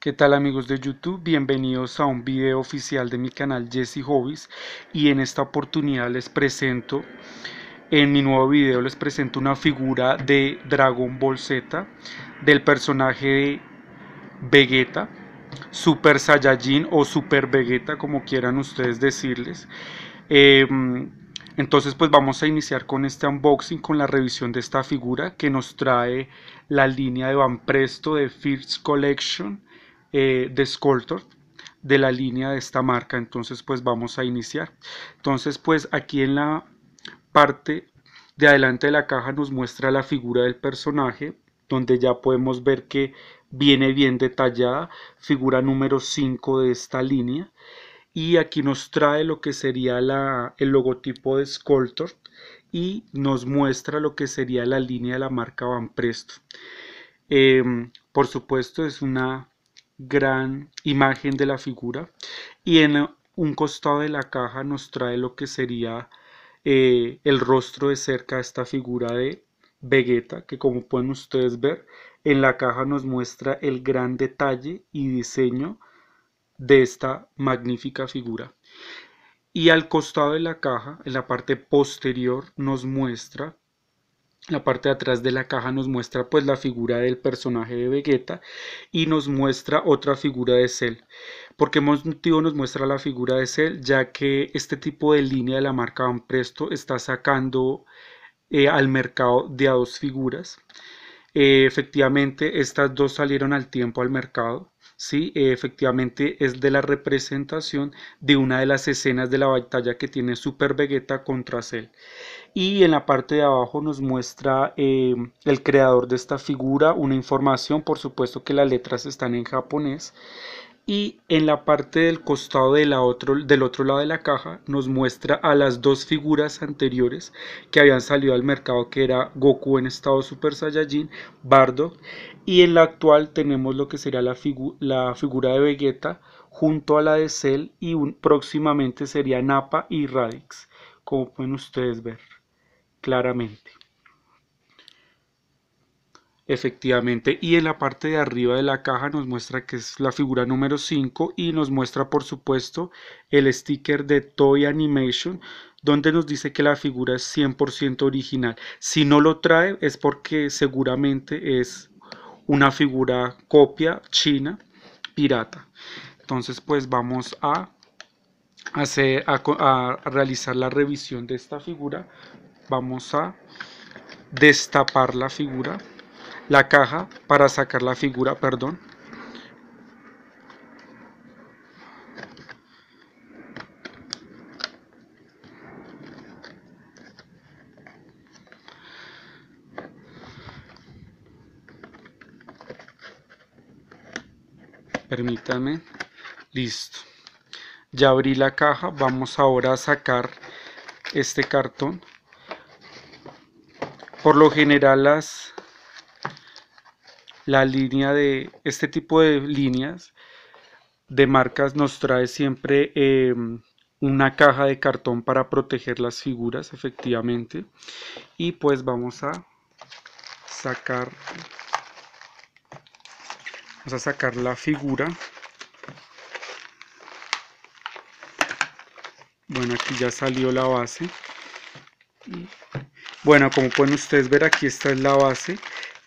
¿Qué tal amigos de YouTube? Bienvenidos a un video oficial de mi canal Jesse Hobbies y en esta oportunidad les presento, en mi nuevo video les presento una figura de Dragon Ball Z del personaje Vegeta, Super Saiyajin o Super Vegeta como quieran ustedes decirles. Em, entonces pues vamos a iniciar con este unboxing, con la revisión de esta figura que nos trae la línea de Van Presto de First Collection eh, de Sculptor de la línea de esta marca entonces pues vamos a iniciar entonces pues aquí en la parte de adelante de la caja nos muestra la figura del personaje donde ya podemos ver que viene bien detallada figura número 5 de esta línea y aquí nos trae lo que sería el logotipo de Sculptor y nos muestra lo que sería la línea de la marca Van Presto em, por supuesto es una gran imagen de la figura y en un costado de la caja nos trae lo que sería eh, el rostro de cerca de esta figura de Vegeta que como pueden ustedes ver en la caja nos muestra el gran detalle y diseño de esta magnífica figura y al costado de la caja en la parte posterior nos muestra la parte de atrás de la caja nos muestra pues la figura del personaje de Vegeta y nos muestra otra figura de Cell. ¿Por qué motivo nos muestra la figura de Cell? Ya que este tipo de línea de la marca Van Presto está sacando eh, al mercado de a dos figuras. Eh, efectivamente, estas dos salieron al tiempo al mercado. ¿sí? efectivamente es de la representación de una de las escenas de la batalla que tiene Super Vegeta contra Cell. Y en la parte de abajo nos muestra eh, el creador de esta figura, una información, por supuesto que las letras están en japonés y en la parte del costado de la otro, del otro lado de la caja nos muestra a las dos figuras anteriores que habían salido al mercado que era Goku en estado Super Saiyajin, Bardock y en la actual tenemos lo que sería la, la figura de Vegeta junto a la de Cell y próximamente sería Nappa y Radix como pueden ustedes ver claramente. Efectivamente, y en la parte de arriba de la caja nos muestra que es la figura número 5 y nos muestra por supuesto el sticker de Toy Animation donde nos dice que la figura es 100% original. Si no lo trae es porque seguramente es una figura copia china pirata. Entonces pues vamos a, hacer, a, a realizar la revisión de esta figura. Vamos a destapar la figura la caja para sacar la figura, perdón. Permítame. Listo. Ya abrí la caja. Vamos ahora a sacar este cartón. Por lo general las la línea de este tipo de líneas de marcas nos trae siempre em, una caja de cartón para proteger las figuras efectivamente y pues vamos a sacar vamos a sacar la figura bueno aquí ya salió la base bueno como pueden ustedes ver aquí está es la base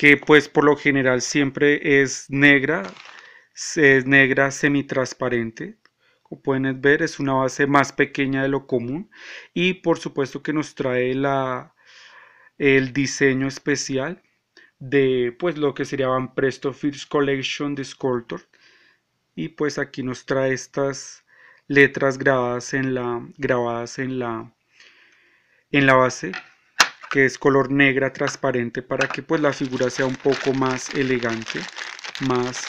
que pues por lo general siempre es negra, es negra semitransparente. Como pueden ver, es una base más pequeña de lo común y por supuesto que nos trae la, el diseño especial de pues lo que sería Presto First Collection de Sculptor y pues aquí nos trae estas letras grabadas en la grabadas en la en la base que es color negra transparente para que pues la figura sea un poco más elegante, más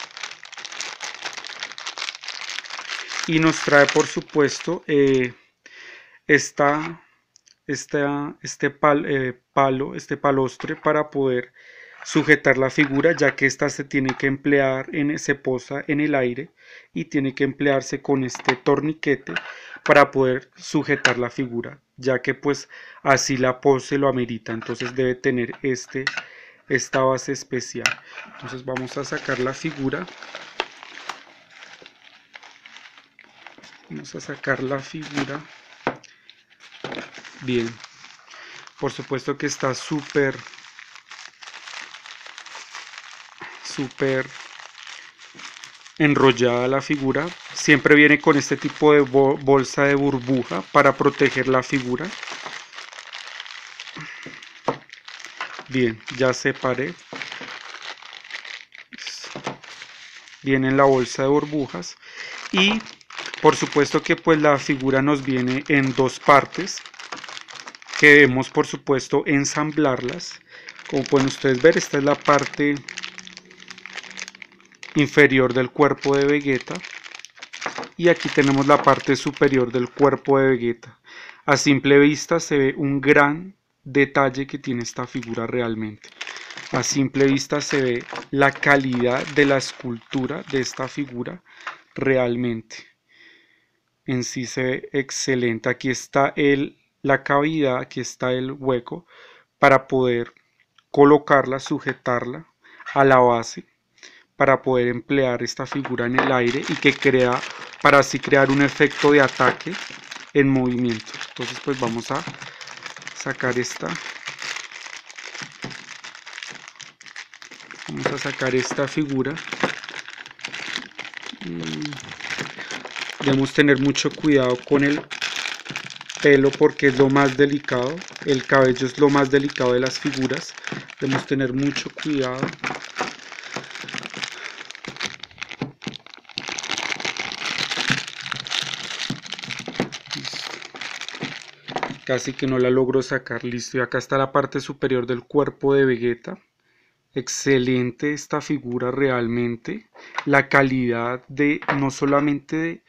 y nos trae por supuesto eh, esta, este eh, palo, este palostre para poder sujetar la figura ya que esta se tiene que emplear, en, se posa en el aire y tiene que emplearse con este torniquete para poder sujetar la figura ya que pues así la pose lo amerita, entonces debe tener este, esta base especial. Entonces vamos a sacar la figura. Vamos a sacar la figura. Bien. Por supuesto que está súper, súper enrollada la figura Siempre viene con este tipo de bolsa de burbuja para proteger la figura. Bien, ya separé. Viene la bolsa de burbujas. Y por supuesto que pues la figura nos viene en dos partes. Que debemos por supuesto ensamblarlas. Como pueden ustedes ver, esta es la parte inferior del cuerpo de Vegeta y aquí tenemos la parte superior del cuerpo de Vegeta. A simple vista se ve un gran detalle que tiene esta figura realmente. A simple vista se ve la calidad de la escultura de esta figura realmente. En sí se ve excelente. Aquí está el, la cavidad, aquí está el hueco para poder colocarla, sujetarla a la base para poder emplear esta figura en el aire y que crea para así crear un efecto de ataque en movimiento entonces pues vamos a sacar esta vamos a sacar esta figura mm. debemos tener mucho cuidado con el pelo porque es lo más delicado el cabello es lo más delicado de las figuras debemos tener mucho cuidado Casi que no la logro sacar, listo. Y acá está la parte superior del cuerpo de Vegeta. Excelente esta figura realmente. La calidad de no solamente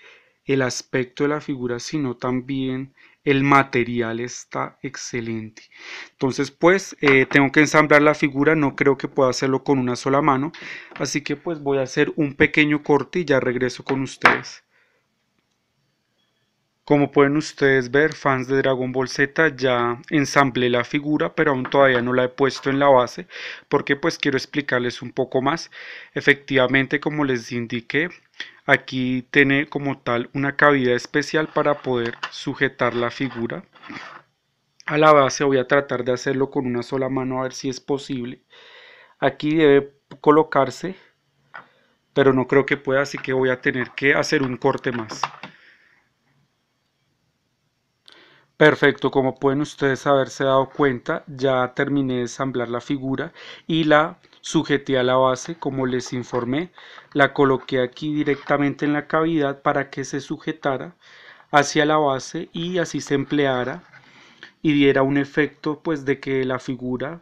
el aspecto de la figura, sino también el material está excelente. Entonces pues eh, tengo que ensamblar la figura, no creo que pueda hacerlo con una sola mano. Así que pues voy a hacer un pequeño corte y ya regreso con ustedes. Como pueden ustedes ver, fans de Dragon Ball Z, ya ensamblé la figura, pero aún todavía no la he puesto en la base, porque pues quiero explicarles un poco más. Efectivamente, como les indiqué, aquí tiene como tal una cavidad especial para poder sujetar la figura. A la base voy a tratar de hacerlo con una sola mano a ver si es posible. Aquí debe colocarse, pero no creo que pueda, así que voy a tener que hacer un corte más. Perfecto, como pueden ustedes haberse dado cuenta, ya terminé de ensamblar la figura y la sujeté a la base, como les informé, la coloqué aquí directamente en la cavidad para que se sujetara hacia la base y así se empleara y diera un efecto pues de que la figura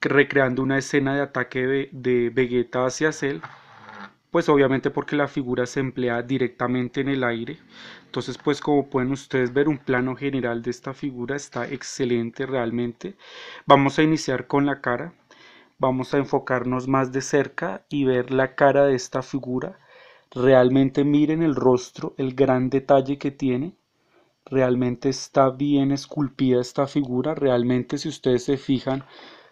recreando una escena de ataque de, Vegeta hacia Cell pues obviamente porque la figura se emplea directamente en el aire. Entonces, pues como pueden ustedes ver, un plano general de esta figura está excelente realmente. Vamos a iniciar con la cara. Vamos a enfocarnos más de cerca y ver la cara de esta figura. Realmente miren el rostro, el gran detalle que tiene. Realmente está bien esculpida esta figura. Realmente si ustedes se fijan,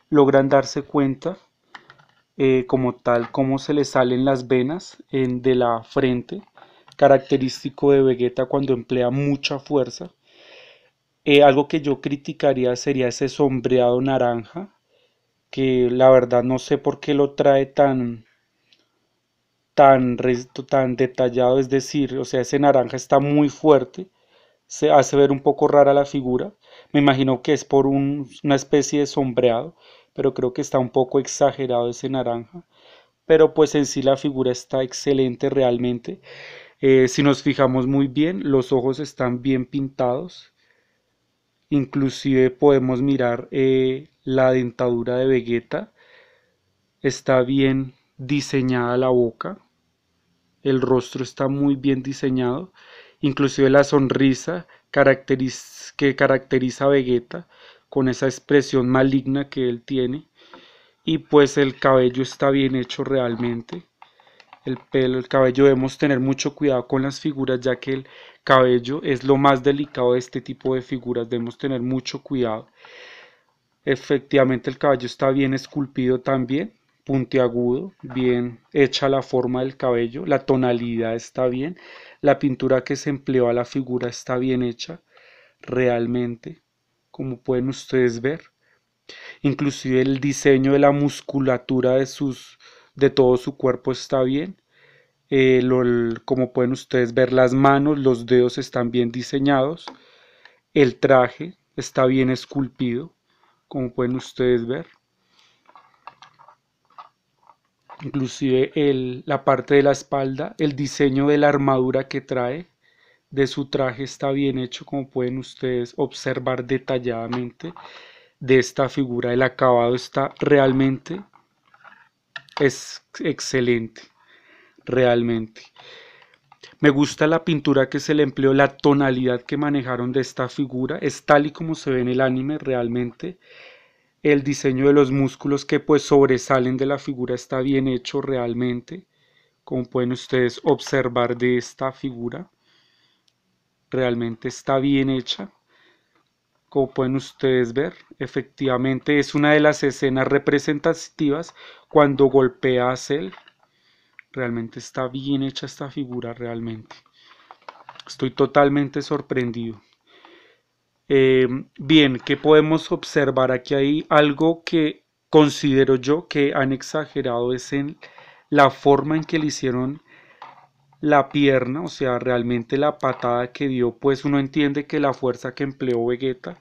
logran darse cuenta eh, como tal como se le salen las venas en, de la frente, característico de Vegeta cuando emplea mucha fuerza. Eh, algo que yo criticaría sería ese sombreado naranja, que la verdad no sé por qué lo trae tan, tan, tan detallado, es decir, o sea, ese naranja está muy fuerte, se hace ver un poco rara la figura, me imagino que es por una especie de sombreado, pero creo que está un poco exagerado ese naranja. Pero pues en sí la figura está excelente realmente. Eh, si nos fijamos muy bien, los ojos están bien pintados. Inclusive podemos mirar eh, la dentadura de Vegeta. Está bien diseñada la boca. El rostro está muy bien diseñado. Inclusive la sonrisa que caracteriza a Vegeta con esa expresión maligna que él tiene. Y pues el cabello está bien hecho realmente. El pelo, el cabello debemos tener mucho cuidado con las figuras ya que el cabello es lo más delicado de este tipo de figuras. Debemos tener mucho cuidado. Efectivamente el cabello está bien esculpido también, puntiagudo, bien hecha la forma del cabello, la tonalidad está bien, la pintura que se empleó a la figura está bien hecha realmente como pueden ustedes ver. Inclusive el diseño de la musculatura de, sus, de todo su cuerpo está bien. Eh, como pueden ustedes ver, las manos, los dedos están bien diseñados. El traje está bien esculpido, como pueden ustedes ver. Inclusive el, la parte de la espalda, el diseño de la armadura que trae de su traje está bien hecho, como pueden ustedes observar detalladamente de esta figura. El acabado está realmente es excelente, realmente. Me gusta la pintura que se le empleó, la tonalidad que manejaron de esta figura, es tal y como se ve en el anime realmente. El diseño de los músculos que pues sobresalen de la figura está bien hecho realmente, como pueden ustedes observar de esta figura realmente está bien hecha. Como pueden ustedes ver, efectivamente es una de las escenas representativas cuando golpea a Cell. Realmente está bien hecha esta figura, realmente. Estoy totalmente sorprendido. Eh, bien, ¿qué podemos observar? Aquí hay algo que considero yo que han exagerado es en la forma en que le hicieron la pierna, o sea, realmente la patada que dio, pues uno entiende que la fuerza que empleó Vegeta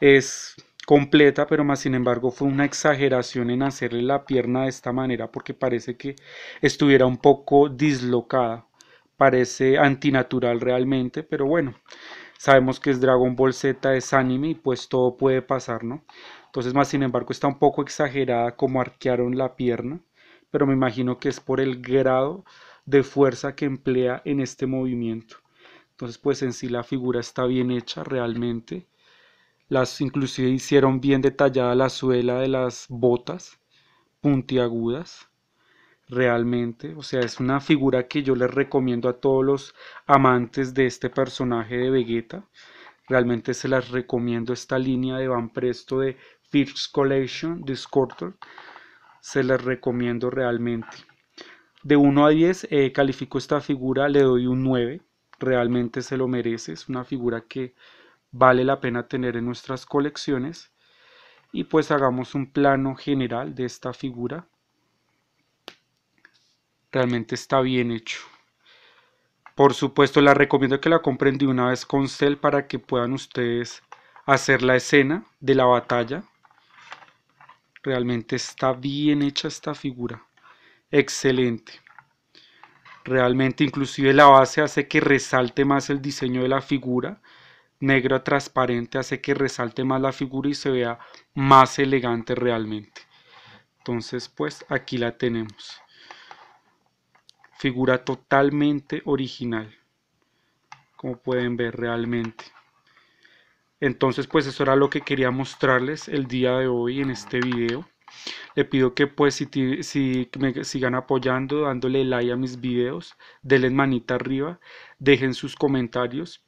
es completa, pero más sin embargo fue una exageración en hacerle la pierna de esta manera porque parece que estuviera un poco dislocada. Parece antinatural realmente, pero bueno, sabemos que es Dragon Ball Z, es anime y pues todo puede pasar, ¿no? Entonces, más sin embargo, está un poco exagerada como arquearon la pierna, pero me imagino que es por el grado de fuerza que emplea en este movimiento. Entonces, pues en sí la figura está bien hecha realmente. Las inclusive hicieron bien detallada la suela de las botas puntiagudas. Realmente, o sea, es una figura que yo les recomiendo a todos los amantes de este personaje de Vegeta. Realmente se las recomiendo esta línea de Van Presto de First Collection Discord. Se las recomiendo realmente. De 1 a 10 eh, califico esta figura, le doy un 9, realmente se lo merece, es una figura que vale la pena tener en nuestras colecciones. Y pues hagamos un plano general de esta figura. Realmente está bien hecho. Por supuesto, la recomiendo que la compren de una vez con cel para que puedan ustedes hacer la escena de la batalla. Realmente está bien hecha esta figura excelente. Realmente inclusive la base hace que resalte más el diseño de la figura. Negro transparente hace que resalte más la figura y se vea más elegante realmente. Entonces pues aquí la tenemos. Figura totalmente original. Como pueden ver realmente. Entonces pues eso era lo que quería mostrarles el día de hoy en este video. Le pido que pues si, me sigan apoyando, dándole like a mis videos, denle manita arriba, dejen sus comentarios,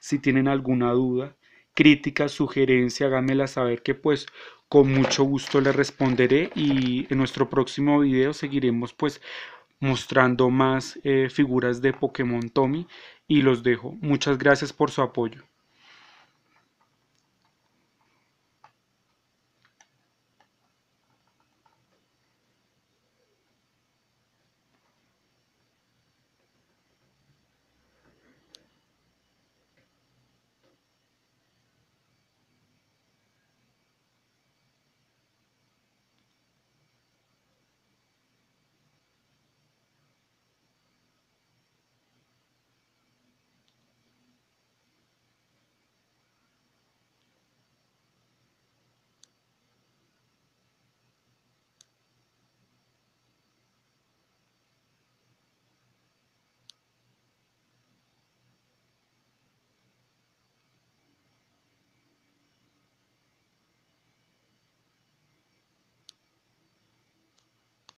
si tienen alguna duda, crítica, sugerencia, háganmela saber que pues con mucho gusto les responderé y en nuestro próximo video seguiremos pues mostrando más eh, figuras de Pokémon Tommy y los dejo. Muchas gracias por su apoyo.